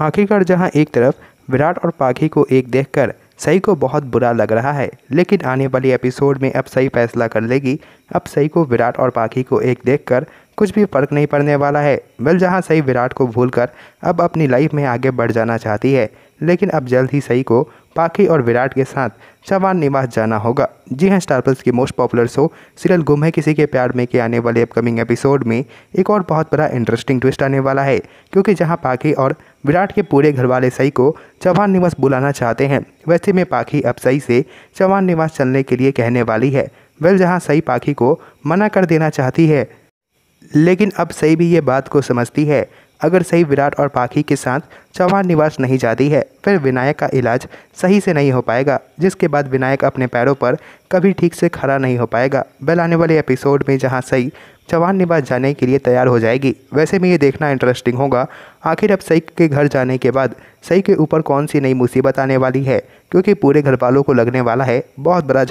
आखिरकार जहां एक तरफ विराट और पाखी को एक देखकर सई को बहुत बुरा लग रहा है लेकिन आने वाली एपिसोड में अब सई फैसला कर लेगी अब सई को विराट और पाखी को एक देखकर कुछ भी फ़र्क नहीं पड़ने वाला है वेल जहां सई विराट को भूलकर अब अपनी लाइफ में आगे बढ़ जाना चाहती है लेकिन अब जल्द ही सई को पाखी और विराट के साथ चवान निवास जाना होगा जी हाँ स्टार प्लस की most popular show serial Ghum Hai किसी के प्यार में के आने वाले अपकमिंग एपिसोड में एक और बहुत बड़ा इंटरेस्टिंग ट्विस्ट आने वाला है क्योंकि जहाँ पाखी और विराट के पूरे घर वाले सई को चौहान निवास बुलाना चाहते हैं वैसे में पाखी अब सई से चौहान निवास चलने के लिए कहने वाली है वेल जहां सई पाखी को मना कर देना चाहती है लेकिन अब सई भी ये बात को समझती है अगर सही विराट और पाखी के साथ चौहान निवास नहीं जाती है फिर विनायक का इलाज सही से नहीं हो पाएगा जिसके बाद विनायक अपने पैरों पर कभी ठीक से खड़ा नहीं हो पाएगा बेल आने वाले एपिसोड में जहाँ सही चौहान निवास जाने के लिए तैयार हो जाएगी वैसे में ये देखना इंटरेस्टिंग होगा आखिर अब सई के घर जाने के बाद सई के ऊपर कौन सी नई मुसीबत आने वाली है क्योंकि पूरे घर वालों को लगने वाला है बहुत बड़ा